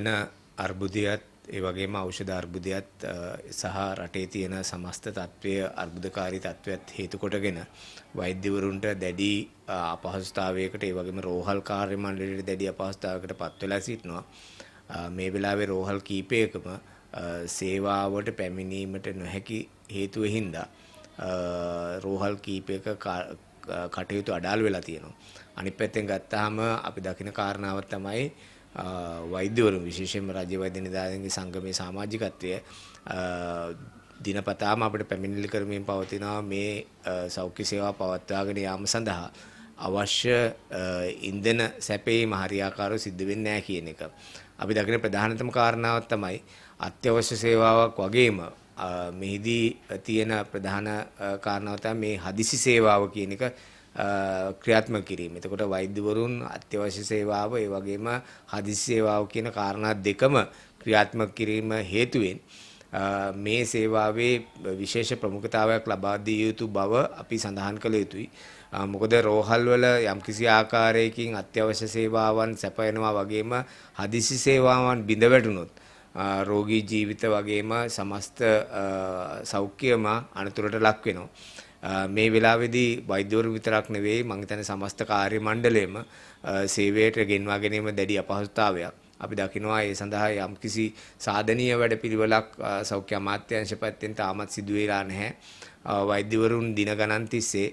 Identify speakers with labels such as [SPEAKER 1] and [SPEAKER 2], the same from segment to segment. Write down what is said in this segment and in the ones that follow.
[SPEAKER 1] ඉන්ධන අර්බුදයත් ඒ වගේම ඖෂධ අර්බුදයත් සහ රටේ තියෙන සමස්ත තත්ත්වය අර්බුදකාරී තත්ත්වයක් හේතු කොටගෙන වෛද්‍යවරුන්ට දැඩි අපහසුතාවයකට ඒ වගේම රෝහල් කාර්ය මණ්ඩලයට දැඩි අපහසුතාවයකට පත් වෙලා සිටිනවා. මේ වෙලාවේ රෝහල් කීපයකම සේවාවට පැමිණීමට නොහැකි හේතුව හින්දා රෝහල් කීපයක කටයුතු අඩාල් වෙලා තියෙනවා. අනිත් පැත්තෙන් ගත්තාම අපි දකින කාරණාව තමයි වෛද්‍යවරුන් විශේෂයෙන්ම රාජ්‍ය වෛද්‍ය නිලධාරීන්ගේ සංගමේ සමාජිකත්වය දිනපතාම අපිට පැමිණිලි කරමින් පවතිනවා මේ සෞඛ්‍ය සේවා පවත්වාගෙන යාම සඳහා අවශ්‍ය ඉන්ධන සැපේම හරියාකාරව සිද්ධ වෙන්නේ නැහැ කියන එක. අපි දකින ප්‍රධානතම කාරණාවක් තමයි අත්‍යවශ්‍ය සේවාවක් වගේම මෙහිදී තියෙන ප්‍රධාන කාරණාව මේ හදිසි සේවාව කියන එක ක්‍රියාත්මක කිරීම. එතකොට වෛද්‍යවරුන් අත්‍යවශ්‍ය සේවාව ඒ වගේම හදිසි සේවාව කියන කාරණා දෙකම ක්‍රියාත්මක කිරීම හේතුවෙන් මේ සේවාවේ විශේෂ ප්‍රමුඛතාවයක් ලබා දිය යුතු බව අපි සඳහන් කළ යුතුයි. මොකද රෝහල් වල යම්කිසි ආකාරයකින් අත්‍යවශ්‍ය සේවාවන් සැපයනවා වගේම හදිසි සේවාවන් බිඳ වැටුනොත් රෝගී ජීවිත වගේම සමස්ත සෞඛ්‍යම අනතුරට ලක් වෙනවා. මේ වෙලාවේදී වෛද්‍යවරු විතරක් නෙවෙයි මම හිතන්නේ සමස්ත කාර්ය මණ්ඩලයම සේවයට ගෙන්වා ගැනීම දැඩි අපහසුතාවයක්. අපි දකිනවා ඒ සඳහා යම්කිසි සාධනීය වැඩපිළිවෙලක් සෞඛ්‍ය අමාත්‍යාංශ පැත්තෙන් තාමත් සිදු වෙලා නැහැ. වෛද්‍යවරුන් දින ගණන් තිස්සේ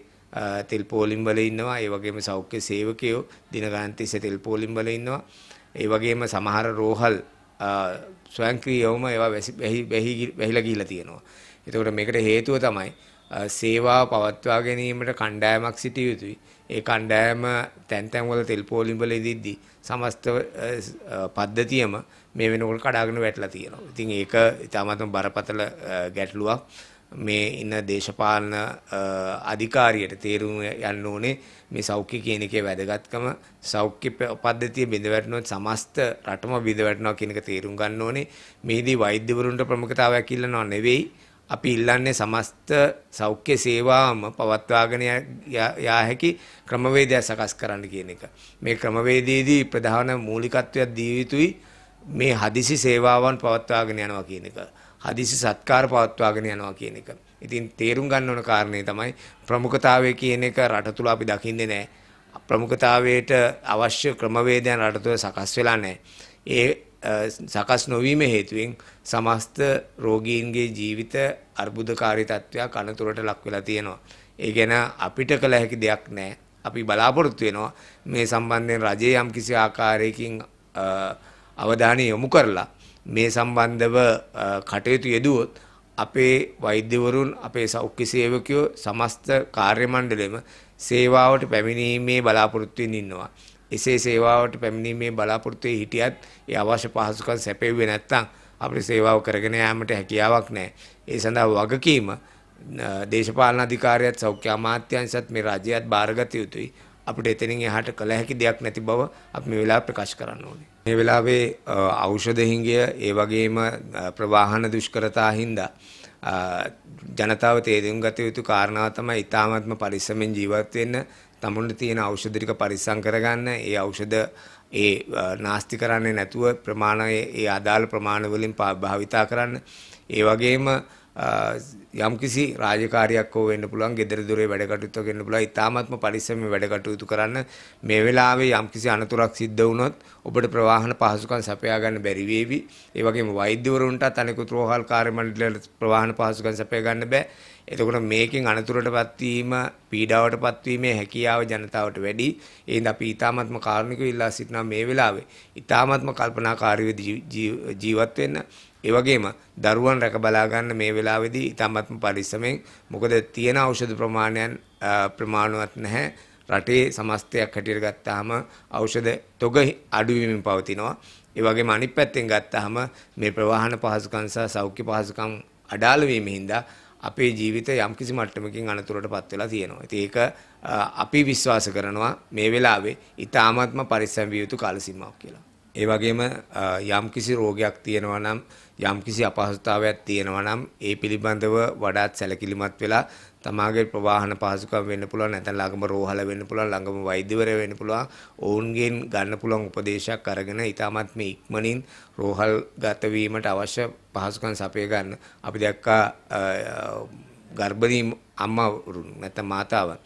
[SPEAKER 1] තෙල් පෝලිම් වල ඉන්නවා. ඒ වගේම සෞඛ්‍ය සේවකයෝ දින ගණන් තිස්සේ තෙල් පෝලිම් වල ඉන්නවා. ඒ වගේම සමහර රෝහල් ස්වයංක්‍රීයවම ඒවා වැහි වැහිලා ගිහිලා තියෙනවා. ඒතකොට මේකට හේතුව තමයි සේවාව පවත්වා ගැනීමට කණ්ඩායමක් සිටිය යුතුයි. ඒ කණ්ඩායම තැන් තැන් වල තෙල් පෝලිම් වල ඉදිද්දී සමස්ත පද්ධතියම මේ වෙනකොට කඩාගෙන වැටලා තියෙනවා. ඉතින් ඒක ඉතාමත්ම බරපතල ගැටලුවක්. මේ ඉන්න දේශපාලන අධිකාරියට තේරුම් යන්න ඕනේ මේ සෞඛ්‍ය කියන එකේ වැදගත්කම සෞඛ්‍ය පද්ධතිය බිඳ වැටුණොත් සමස්ත රටම බිඳ වැටෙනවා කියන එක තේරුම් ගන්න ඕනේ. මේදී වෛද්‍යවරුන්ට ප්‍රමුඛතාවයක් ඉල්ලනවා නෙවෙයි. අපි ඉල්ලන්නේ සමස්ත සෞඛ්‍ය සේවාවම පවත්වාගෙන යා හැකි ක්‍රමවේදය සකස් කරන්න කියන එක. මේ ක්‍රමවේදයේදී ප්‍රධාන මූලිකත්වයක් දිය යුතුයි මේ හදිසි සේවාවන් පවත්වාගෙන යනවා කියන එක. හදිසි සත්කාර පවත්වාගෙන යනවා කියන එක. ඉතින් තේරුම් ගන්න ඕන කාරණේ තමයි ප්‍රමුඛතාවය කියන එක රට තුල අපි දකින්නේ නැහැ. ප්‍රමුඛතාවයට අවශ්‍ය ක්‍රමවේදයන් රට තුල සකස් වෙලා නැහැ. ඒ සකස් නොවීම හේතුවෙන් සමස්ත රෝගීන්ගේ ජීවිත අර්බුදකාරී තත්ත්වයක් අනතුරට ලක් වෙලා තියෙනවා. ඒ ගැන අපිට කළ හැකි දෙයක් නැහැ. අපි බලාපොරොත්තු වෙනවා මේ සම්බන්ධයෙන් රජයේ යම්කිසි ආකාරයකින් අවධානය යොමු කරලා මේ සම්බන්ධව කටයුතු යෙදුවොත් අපේ වෛද්‍යවරුන් අපේ සෞඛ්‍ය සේවකයෝ සමස්ත කාර්ය මණ්ඩලෙම සේවාවට පැමිණීමේ බලාපොරොත්තුවෙන් ඉන්නවා. එසේ සේවාවට පැමිණීමේ බලාපොරොත්තුවේ හිටියත් ඒ අවශ්‍ය පහසුකම් සැපෙව්වේ නැත්නම් අපේ සේවාව කරගෙන යාමට හැකියාවක් නැහැ. ඒ සඳහා වගකීම දේශපාලන අධිකාරියත් සෞඛ්‍ය අමාත්‍යාංශත් මේ රාජ්‍යයත් බාරගත යුතුයි. අපිට එතනින් එහාට කළ හැකි දෙයක් නැති බව අපි මේ වෙලාව ප්‍රකාශ කරන්න ඕනේ. මේ වෙලාවේ ඖෂධ හිඟය ඒ වගේම ප්‍රවාහන දුෂ්කරතා හින්දා ජනතාව තේරුම් ගත යුතු කාරණාව තමයි ඊ타මත්ම පරිස්සමෙන් ජීවත් වෙන්න තමන්ට තියෙන ඖෂධ ටික පරිස්සම් කරගන්න ඒ ඖෂධ ඒ නාස්ති කරන්නේ නැතුව ප්‍රමාණයේ ඒ අදාළ ප්‍රමාණ වලින් භාවිතා කරන්න ඒ වගේම යම්කිසි රාජකාරියක් හෝ වෙන්න පුළුවන් gedara dore වැඩ කටයුතු වෙන්න පුළුවන් ඉතාමත්ම පරිස්සමෙන් වැඩ කටයුතු කරන්න මේ වෙලාවේ යම්කිසි අනතුරක් සිද්ධ වුණොත් ඔබට ප්‍රවාහන පහසුකම් සපයා ගන්න බැරි වේවි ඒ වගේම වෛද්‍යවරුන්ටත් අනෙකුත් රෝහල් කාර්ය මණ්ඩලයට ප්‍රවාහන පහසුකම් සපයා ගන්න බෑ එතකොට මේකෙන් අනතුරටපත් වීම පීඩාවටපත් වීමේ හැකියාව ජනතාවට වැඩි ඒ හින්දා අපි ඉතාමත්ම කාරුණිකව ඉල්ලා සිටිනවා මේ වෙලාවේ ඉතාමත්ම කල්පනාකාරීව ජීවත් වෙන්න ඒ වගේම දරුවන් රැක බලා ගන්න මේ වෙලාවේදී ඉතාමත්ම පරිස්සමෙන් මොකද තියෙන ඖෂධ ප්‍රමාණයන් ප්‍රමාණවත් නැහැ රටේ සමස්තයක් හැටියට ගත්තාම ඖෂධ තොග අඩුවීමෙන් පවතිනවා ඒ වගේම අනිත් පැත්තෙන් ගත්තාම මේ ප්‍රවාහන පහසුකම් සහ සෞඛ්‍ය පහසුකම් අඩාල වීම හින්දා අපේ ජීවිත යම්කිසි මට්ටමකින් අනතුරටපත් වෙලා තියෙනවා. ඉතින් ඒක අපි විශ්වාස කරනවා මේ වෙලාවේ ඊ타මාත්ම පරිස්සම් විය යුතු කාල සීමාවක් කියලා. ඒ වගේම යම්කිසි රෝගයක් තියෙනවා නම් යම්කිසි අපහසුතාවයක් තියෙනවා නම් ඒ පිළිබඳව වඩාත් සැලකිලිමත් වෙලා තමාගේ ප්‍රවාහන පහසුකම් වෙන්න පුළුවන් නැත්නම් ළඟම රෝහල වෙන්න පුළුවන් ළඟම වෛද්‍යවරය වෙන්න පුළුවන් ඔවුන්ගෙන් ගන්න පුළුවන් උපදේශයක් අරගෙන ඊටමත් මේ ඉක්මනින් රෝහල් ගත වීමට අවශ්‍ය පහසුකම් සපය ගන්න අපි දැක්කා ගර්භණී අම්මා නැත්නම් මාතාවන්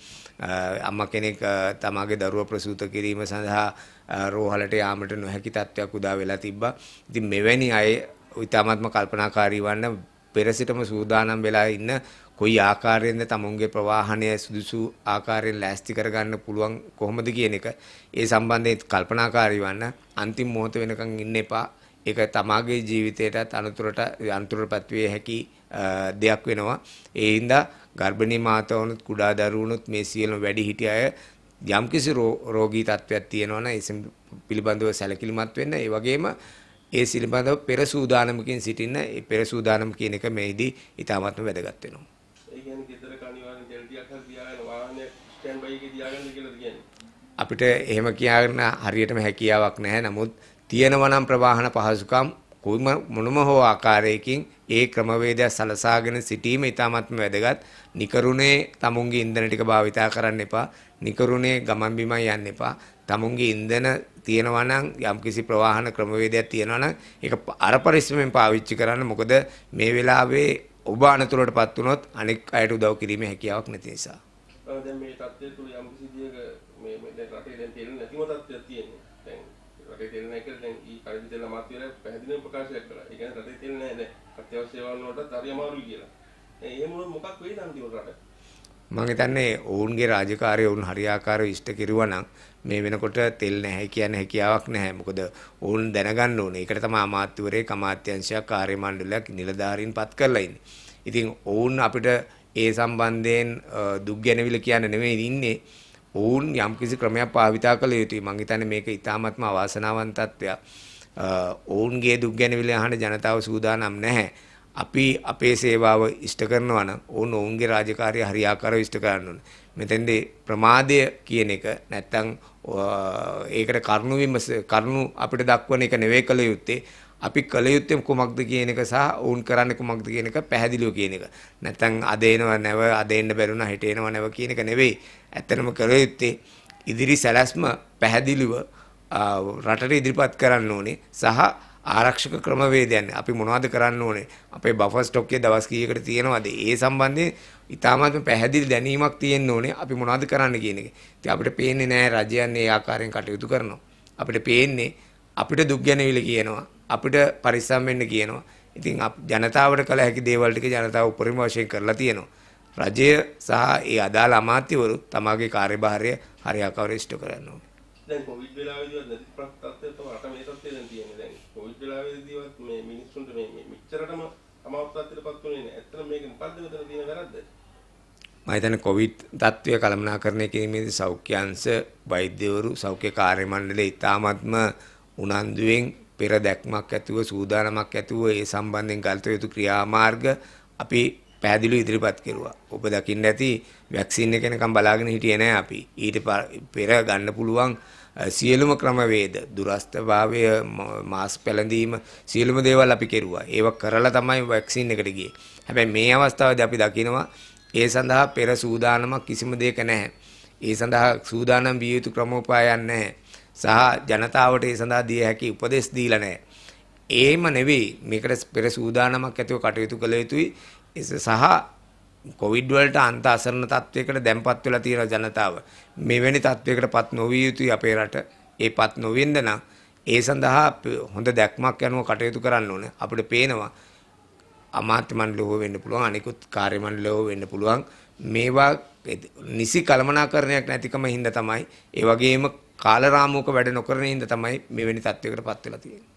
[SPEAKER 1] අම්මා කෙනෙක් තමාගේ දරුවා ප්‍රසූත කිරීම සඳහා රෝහලට යාමට නොහැකි තත්ත්වයක් උදා වෙලා තිබ්බා. ඉතින් මෙවැනි අය ඉතාමත්ම කල්පනාකාරී වන්න පෙර සිටම සූදානම් වෙලා ඉන්න කොයි ආකාරයෙන්ද තමුන්ගේ ප්‍රවාහනය සුදුසු ආකාරයෙන් ලෑස්ති කරගන්න පුළුවන් කොහොමද කියන එක ඒ සම්බන්ධයෙන් කල්පනාකාරී වන්න අන්තිම මොහොත වෙනකන් ඉන්න එපා. ඒක තමාගේ ජීවිතයටත් අනතුරට අනතුරටපත් වේ හැකි දෙයක් වෙනවා. ඒ හින්දා ගර්භණී මාතාවුනුත් කුඩා දරුවනුත් මේ සියලුම වැඩිහිටි අය යම්කිසි රෝගී තත්ත්වයක් තියෙනවා නම් ඒ පිළිබඳව සැලකිලිමත් වෙන්න ඒ වගේම ඒ පිළිබඳව පෙර සූදානමකින් සිටින්න ඒ පෙර සූදානම කියන එක මේදී ඉතාමත්ම වැදගත් වෙනවා. ඒ කියන්නේ ගෙදර කණිවාරෙන් දෙල්ටියක් හරි තියාගෙන වාහනේ ස්ටෑන්ඩ් බයි එකේ තියාගන්න කියලාද කියන්නේ? අපිට එහෙම කියාගෙන හරියටම හැකියාවක් නැහැ. නමුත් තියෙනවා නම් ප්‍රවාහන පහසුකම් කොයිම මොනම හෝ ආකාරයකින් ඒ ක්‍රමවේදය සලසාගෙන සිටීම ඉතාමත්ම වැදගත්. නිකරුණේ තමුන්ගේ ඉන්ධන ටික භාවිතා කරන්න එපා. නිකරුණේ ගමන් බිමන් යන්න එපා. තමුන්ගේ ඉන්ධන තියෙනවා නම් යම්කිසි ප්‍රවාහන ක්‍රමවේදයක් තියෙනවා නම් ඒක අර පරිස්සමෙන් පාවිච්චි කරන්න. මොකද මේ වෙලාවේ ඔබ අනතුරටපත් වුණොත් අනෙක් අයට උදව් කිරීමේ හැකියාවක් නැති නිසා. දැන් මේ தත්ත්වය තුළ යම්කිසි විදියක මේ රටේ දැන් තියෙන නැතිම தත්ත්වයක් අමාත්‍යවරයා පැහැදිලිව ප්‍රකාශයක් කළා. ඒ කියන්නේ රටේ තියෙන නෑ දැන් අත්‍යවශ්‍ය සේවාවන් වලටත් හරි අමාරුයි කියලා. එහෙම වුණොත් මොකක් වෙයිද අන්තිමට රට? මම හිතන්නේ ඔවුන්ගේ රාජකාරිය ඔවුන් හරියාකාරව ඉෂ්ට කෙරුවා නම් මේ වෙනකොට තෙල් නැහැ කියන හැකියාවක් නැහැ. මොකද ඔවුන් දැනගන්න ඕනේ. ඒකට තමයි අමාත්‍යවරයෙක් අමාත්‍යංශයක් කාර්ය මණ්ඩලයක් නිලධාරීන්පත් කරලා ඉන්නේ. ඉතින් ඔවුන් අපිට ඒ සම්බන්ධයෙන් දුක් ගැනවිල කියන්න නෙමෙයි ඉන්නේ. ඔවුන් යම්කිසි ක්‍රමයක් පාවිතා කළ යුතුයි. මම හිතන්නේ මේක ඊටාත්ම අවාසනාවන්ත තත්ත්වයක්. ඔවුන්ගේ දුක් ගැන අහන ජනතාව සූදානම් නැහැ. අපි අපේ සේවාව ඉෂ්ට කරනවා නම් ඕන ඔවුන්ගේ රාජකාරී හරියාකාරව ඉෂ්ට කරන්න ඕන. මෙතෙන්දී ප්‍රමාදය කියන එක නැත්තම් ඒකට කරුණු විමස කරුණු අපිට දක්වන එක නෙවෙයි කළ යුත්තේ. අපි කළ යුත්තේ කුමක්ද කියන එක සහ ඔවුන් කරන්නේ කුමක්ද කියන එක පැහැදිලිව කියන එක. නැත්තම් අද එනව නැව අද එන්න බැරුණා හෙට එනව නැව කියන එක නෙවෙයි. ඇත්තටම කළ යුත්තේ ඉදිරි සැලැස්ම පැහැදිලිව රටට ඉදිරිපත් කරන්න ඕනේ සහ ආරක්ෂක ක්‍රමවේදයන් අපි මොනවද කරන්න ඕනේ අපේ බෆර් ස්ටොක් එක දවස් කීයකට තියෙනවද ඒ සම්බන්ධයෙන් ඉතාමත්ම පැහැදිලි දැනීමක් තියෙන්න ඕනේ අපි මොනවද කරන්න කියන එක. ඉතින් අපිට පේන්නේ නැහැ රජයන් ඒ ආකාරයෙන් කටයුතු කරනවා. අපිට පේන්නේ අපිට දුක් ගැනවිල කියනවා. අපිට පරිස්සම් වෙන්න කියනවා. ඉතින් ජනතාවට කළ හැකි දේවල් ටික ජනතාව උපරිම වශයෙන් කරලා තියෙනවා. රජය සහ ඒ අදාළ අමාත්‍යවරු තමගේ කාර්යභාරය හරියාකාරව ඉෂ්ට කරනවා. දැන් කොවිඩ් වෙලාවේදීවත් නැති ප්‍රශ්නත්වයට මට මේ තත්ත්වය දැන් තියෙන්නේ දැන් කොවිඩ් වෙලාවේදීවත් මේ මිනිස්සුන්ට මේ මේ මෙච්චරටම අමාරු තත්ත්වයටපත් උනේ නැහැ. ඇත්තට මේක මොකද්ද මෙතන තියෙන වැරද්ද? මම හිතන්නේ කොවිඩ් තත්ත්වය කළමනාකරණය කිරීමේදී සෞඛ්‍ය අංශ වෛද්‍යවරු සෞඛ්‍ය කාර්ය මණ්ඩලය ඉතාමත්ම උනන්දුවෙන් පෙර දැක්මක් ඇතුව සූදානමක් ඇතුව ඒ සම්බන්ධයෙන් ගත යුතු ක්‍රියාමාර්ග අපි පැහැදිලිව ඉදිරිපත් කෙරුවා. ඔබ දකින්න ඇති වැක්සින් එක එනකම් බලාගෙන හිටියේ නෑ අපි. ඊට පෙර ගන්න පුළුවන් සියලුම ක්‍රමවේද, දුරස්තභාවය, මාස් පැළඳීම සියලුම දේවල් අපි කෙරුවා. ඒව කරලා තමයි වැක්සින් එකට ගියේ. හැබැයි මේ අවස්ථාවේදී අපි දකිනවා ඒ සඳහා පෙර සූදානමක් කිසිම දෙයක නැහැ. ඒ සඳහා සූදානම් විය යුතු ක්‍රමෝපායන් නැහැ. සහ ජනතාවට ඒ සඳහා දිය හැකි උපදෙස් දීලා නැහැ. ඒම නෙවෙයි මේකට පෙර සූදානමක් ඇතිව කටයුතු කළ යුතුයි සහ කොවිඩ් වලට අන්ත අසරණ තත්වයකට දැම්පත් වෙලා තියෙන ජනතාව මෙවැනි තත්වයකටපත් නොවිය යුතුයි අපේ රට. ඒපත් නොවෙන්න නම් ඒ සඳහා හොඳ දැක්මක් යනුව කටයුතු කරන්න ඕන. අපිට පේනවා අමාත්‍ය මණ්ඩලය වෙන්න පුළුවන් අනිකුත් කාර්ය මණ්ඩලය වෙන්න පුළුවන් මේවා නිසි කළමනාකරණයක් නැතිකම හින්දා තමයි ඒ වගේම කාලරාමුවක වැඩ නොකරන හින්දා තමයි මෙවැනි තත්වයකට පත් වෙලා තියෙන්නේ